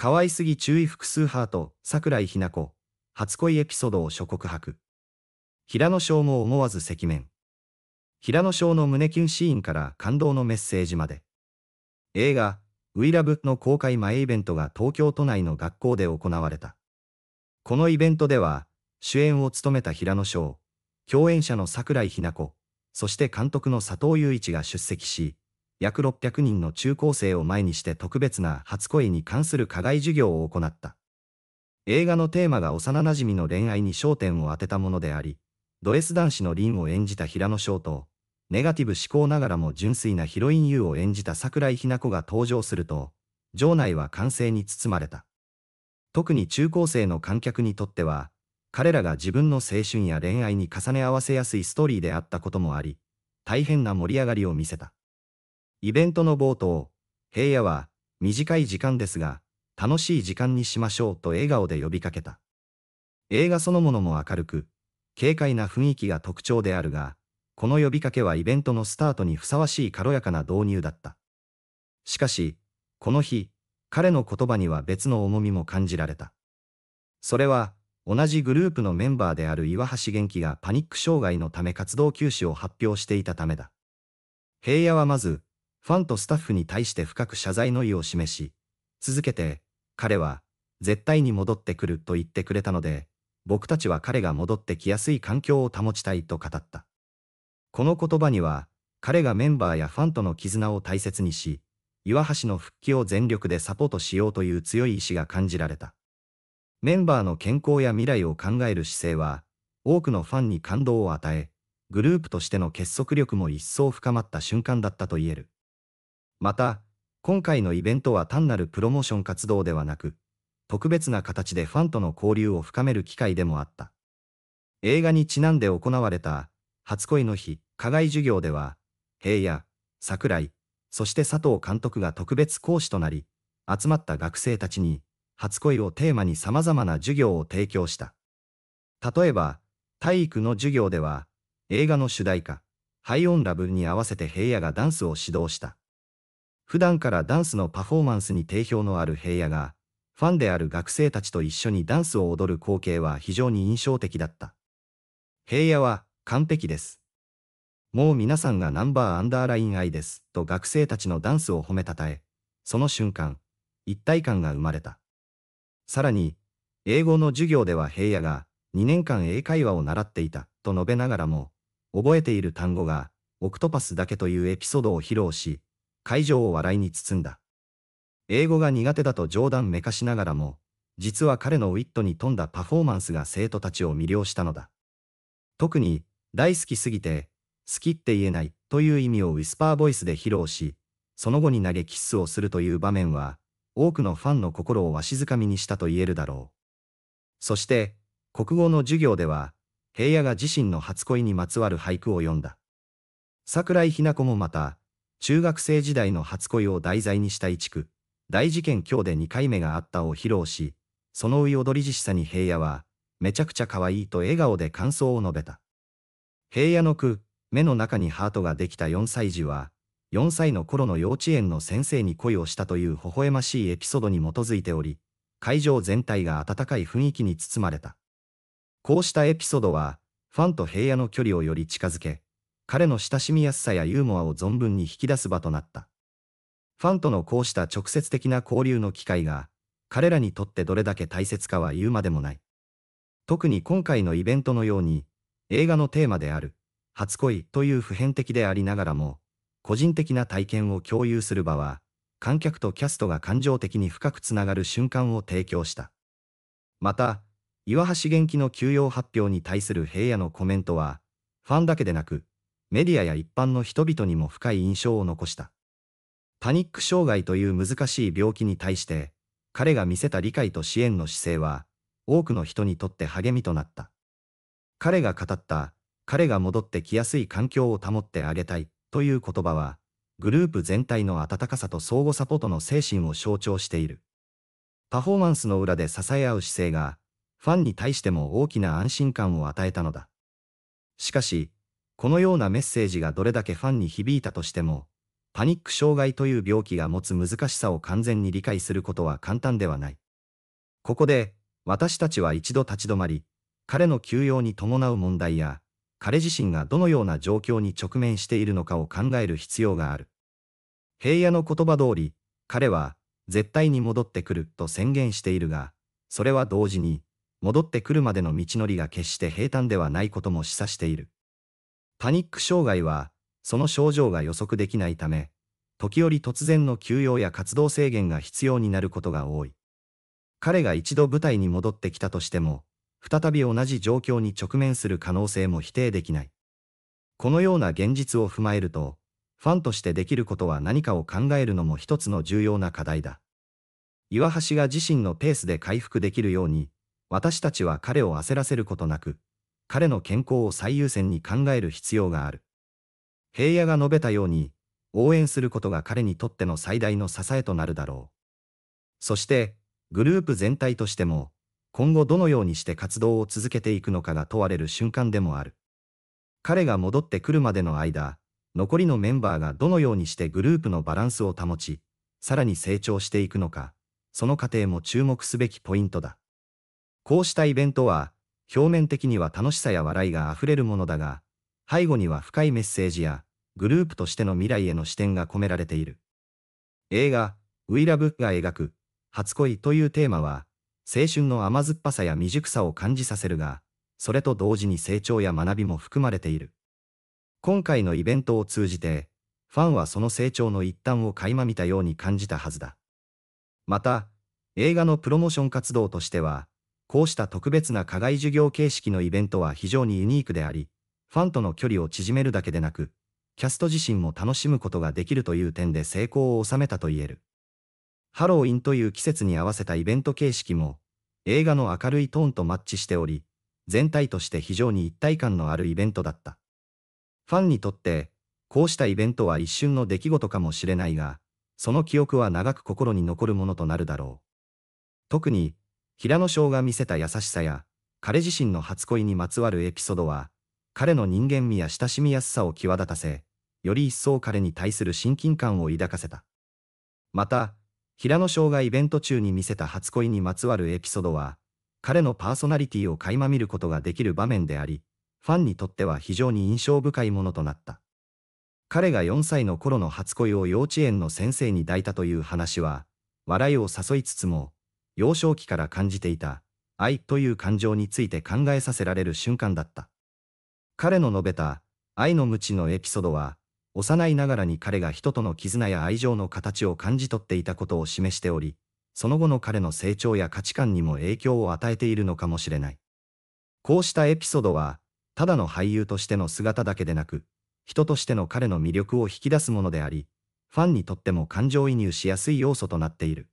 可愛すぎ注意複数ハート、桜井ひな子、初恋エピソードを諸告白。平野翔も思わず赤面。平野翔の胸キュンシーンから感動のメッセージまで。映画、ウィラブの公開前イベントが東京都内の学校で行われた。このイベントでは、主演を務めた平野翔、共演者の桜井ひな子、そして監督の佐藤雄一が出席し、約600人の中高生を前にして特別な初恋に関する課外授業を行った。映画のテーマが幼馴染の恋愛に焦点を当てたものであり、ド S 男子の凛を演じた平野翔と、ネガティブ思考ながらも純粋なヒロイン優を演じた桜井日奈子が登場すると、場内は歓声に包まれた。特に中高生の観客にとっては、彼らが自分の青春や恋愛に重ね合わせやすいストーリーであったこともあり、大変な盛り上がりを見せた。イベントの冒頭、平野は、短い時間ですが、楽しい時間にしましょうと笑顔で呼びかけた。映画そのものも明るく、軽快な雰囲気が特徴であるが、この呼びかけはイベントのスタートにふさわしい軽やかな導入だった。しかし、この日、彼の言葉には別の重みも感じられた。それは、同じグループのメンバーである岩橋元気がパニック障害のため活動休止を発表していたためだ。平野はまず、ファンとスタッフに対して深く謝罪の意を示し、続けて、彼は、絶対に戻ってくると言ってくれたので、僕たちは彼が戻ってきやすい環境を保ちたいと語った。この言葉には、彼がメンバーやファンとの絆を大切にし、岩橋の復帰を全力でサポートしようという強い意志が感じられた。メンバーの健康や未来を考える姿勢は、多くのファンに感動を与え、グループとしての結束力も一層深まった瞬間だったと言える。また、今回のイベントは単なるプロモーション活動ではなく、特別な形でファンとの交流を深める機会でもあった。映画にちなんで行われた、初恋の日、課外授業では、平野、桜井、そして佐藤監督が特別講師となり、集まった学生たちに、初恋をテーマに様々な授業を提供した。例えば、体育の授業では、映画の主題歌、ハイオンラブに合わせて平野がダンスを指導した。普段からダンスのパフォーマンスに定評のある平野が、ファンである学生たちと一緒にダンスを踊る光景は非常に印象的だった。平野は完璧です。もう皆さんがナンバーアンダーライン愛です、と学生たちのダンスを褒めたたえ、その瞬間、一体感が生まれた。さらに、英語の授業では平野が2年間英会話を習っていたと述べながらも、覚えている単語がオクトパスだけというエピソードを披露し、会場を笑いに包んだ。英語が苦手だと冗談めかしながらも、実は彼のウィットに富んだパフォーマンスが生徒たちを魅了したのだ。特に、大好きすぎて、好きって言えないという意味をウィスパーボイスで披露し、その後に投げキッスをするという場面は、多くのファンの心をわしづかみにしたと言えるだろう。そして、国語の授業では、平野が自身の初恋にまつわる俳句を読んだ。桜井日奈子もまた、中学生時代の初恋を題材にした一句、大事件今日で2回目があったを披露し、その上踊りじしさに平野は、めちゃくちゃ可愛いと笑顔で感想を述べた。平野の句、目の中にハートができた4歳児は、4歳の頃の幼稚園の先生に恋をしたという微笑ましいエピソードに基づいており、会場全体が温かい雰囲気に包まれた。こうしたエピソードは、ファンと平野の距離をより近づけ、彼の親しみやすさやユーモアを存分に引き出す場となった。ファンとのこうした直接的な交流の機会が、彼らにとってどれだけ大切かは言うまでもない。特に今回のイベントのように、映画のテーマである、初恋という普遍的でありながらも、個人的な体験を共有する場は、観客とキャストが感情的に深くつながる瞬間を提供した。また、岩橋元気の休養発表に対する平野のコメントは、ファンだけでなく、メディアや一般の人々にも深い印象を残した。パニック障害という難しい病気に対して、彼が見せた理解と支援の姿勢は、多くの人にとって励みとなった。彼が語った、彼が戻ってきやすい環境を保ってあげたいという言葉は、グループ全体の温かさと相互サポートの精神を象徴している。パフォーマンスの裏で支え合う姿勢が、ファンに対しても大きな安心感を与えたのだ。しかし、このようなメッセージがどれだけファンに響いたとしても、パニック障害という病気が持つ難しさを完全に理解することは簡単ではない。ここで、私たちは一度立ち止まり、彼の休養に伴う問題や、彼自身がどのような状況に直面しているのかを考える必要がある。平野の言葉通り、彼は、絶対に戻ってくると宣言しているが、それは同時に、戻ってくるまでの道のりが決して平坦ではないことも示唆している。パニック障害は、その症状が予測できないため、時折突然の休養や活動制限が必要になることが多い。彼が一度舞台に戻ってきたとしても、再び同じ状況に直面する可能性も否定できない。このような現実を踏まえると、ファンとしてできることは何かを考えるのも一つの重要な課題だ。岩橋が自身のペースで回復できるように、私たちは彼を焦らせることなく、彼の健康を最優先に考える必要がある。平野が述べたように、応援することが彼にとっての最大の支えとなるだろう。そして、グループ全体としても、今後どのようにして活動を続けていくのかが問われる瞬間でもある。彼が戻ってくるまでの間、残りのメンバーがどのようにしてグループのバランスを保ち、さらに成長していくのか、その過程も注目すべきポイントだ。こうしたイベントは、表面的には楽しさや笑いが溢れるものだが、背後には深いメッセージや、グループとしての未来への視点が込められている。映画、ウィラブが描く、初恋というテーマは、青春の甘酸っぱさや未熟さを感じさせるが、それと同時に成長や学びも含まれている。今回のイベントを通じて、ファンはその成長の一端を垣間見たように感じたはずだ。また、映画のプロモーション活動としては、こうした特別な課外授業形式のイベントは非常にユニークであり、ファンとの距離を縮めるだけでなく、キャスト自身も楽しむことができるという点で成功を収めたと言える。ハロウィンという季節に合わせたイベント形式も、映画の明るいトーンとマッチしており、全体として非常に一体感のあるイベントだった。ファンにとって、こうしたイベントは一瞬の出来事かもしれないが、その記憶は長く心に残るものとなるだろう。特に、平野翔が見せた優しさや、彼自身の初恋にまつわるエピソードは、彼の人間味や親しみやすさを際立たせ、より一層彼に対する親近感を抱かせた。また、平野翔がイベント中に見せた初恋にまつわるエピソードは、彼のパーソナリティを垣間見ることができる場面であり、ファンにとっては非常に印象深いものとなった。彼が4歳の頃の初恋を幼稚園の先生に抱いたという話は、笑いを誘いつつも、幼少期から感じていた愛という感情について考えさせられる瞬間だった。彼の述べた愛の無知のエピソードは、幼いながらに彼が人との絆や愛情の形を感じ取っていたことを示しており、その後の彼の成長や価値観にも影響を与えているのかもしれない。こうしたエピソードは、ただの俳優としての姿だけでなく、人としての彼の魅力を引き出すものであり、ファンにとっても感情移入しやすい要素となっている。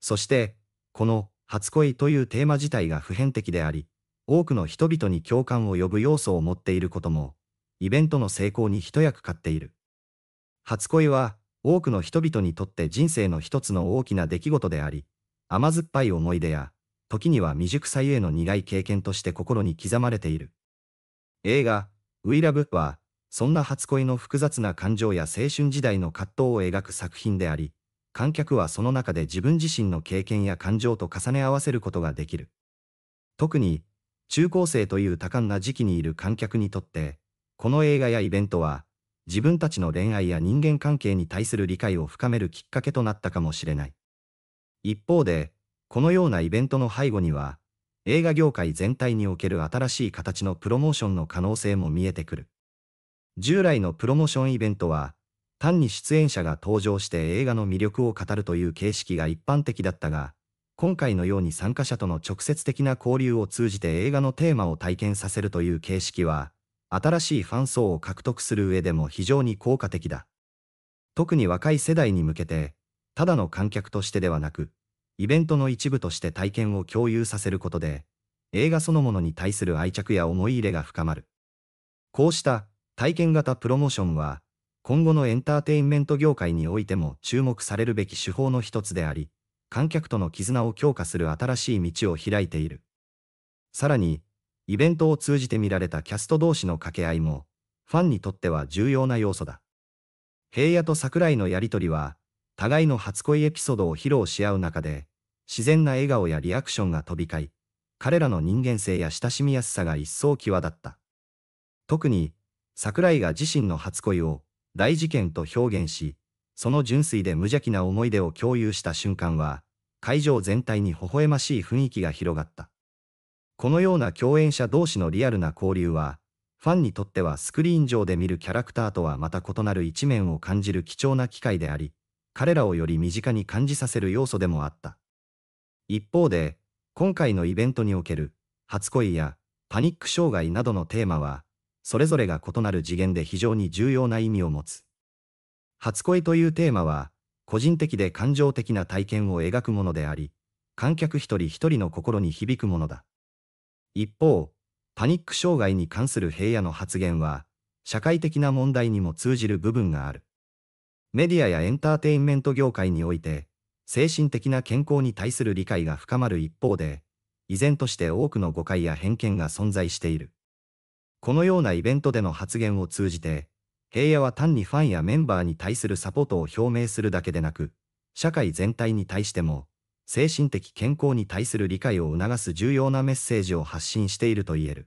そして、この初恋というテーマ自体が普遍的であり、多くの人々に共感を呼ぶ要素を持っていることも、イベントの成功に一役買っている。初恋は、多くの人々にとって人生の一つの大きな出来事であり、甘酸っぱい思い出や、時には未熟さゆえの苦い経験として心に刻まれている。映画、ウィラブは、そんな初恋の複雑な感情や青春時代の葛藤を描く作品であり、観客はその中で自分自身の経験や感情と重ね合わせることができる。特に、中高生という多感な時期にいる観客にとって、この映画やイベントは、自分たちの恋愛や人間関係に対する理解を深めるきっかけとなったかもしれない。一方で、このようなイベントの背後には、映画業界全体における新しい形のプロモーションの可能性も見えてくる。従来のプロモーションイベントは、単に出演者が登場して映画の魅力を語るという形式が一般的だったが、今回のように参加者との直接的な交流を通じて映画のテーマを体験させるという形式は、新しいファン層を獲得する上でも非常に効果的だ。特に若い世代に向けて、ただの観客としてではなく、イベントの一部として体験を共有させることで、映画そのものに対する愛着や思い入れが深まる。こうした体験型プロモーションは、今後のエンターテインメント業界においても注目されるべき手法の一つであり、観客との絆を強化する新しい道を開いている。さらに、イベントを通じて見られたキャスト同士の掛け合いも、ファンにとっては重要な要素だ。平野と桜井のやりとりは、互いの初恋エピソードを披露し合う中で、自然な笑顔やリアクションが飛び交い、彼らの人間性や親しみやすさが一層際立った。特に、桜井が自身の初恋を大事件と表現し、その純粋で無邪気な思い出を共有した瞬間は、会場全体に微笑ましい雰囲気が広がった。このような共演者同士のリアルな交流は、ファンにとってはスクリーン上で見るキャラクターとはまた異なる一面を感じる貴重な機会であり、彼らをより身近に感じさせる要素でもあった。一方で、今回のイベントにおける、初恋やパニック障害などのテーマは、それぞれが異なる次元で非常に重要な意味を持つ。初恋というテーマは、個人的で感情的な体験を描くものであり、観客一人一人の心に響くものだ。一方、パニック障害に関する平野の発言は、社会的な問題にも通じる部分がある。メディアやエンターテインメント業界において、精神的な健康に対する理解が深まる一方で、依然として多くの誤解や偏見が存在している。このようなイベントでの発言を通じて、平野は単にファンやメンバーに対するサポートを表明するだけでなく、社会全体に対しても、精神的健康に対する理解を促す重要なメッセージを発信していると言える。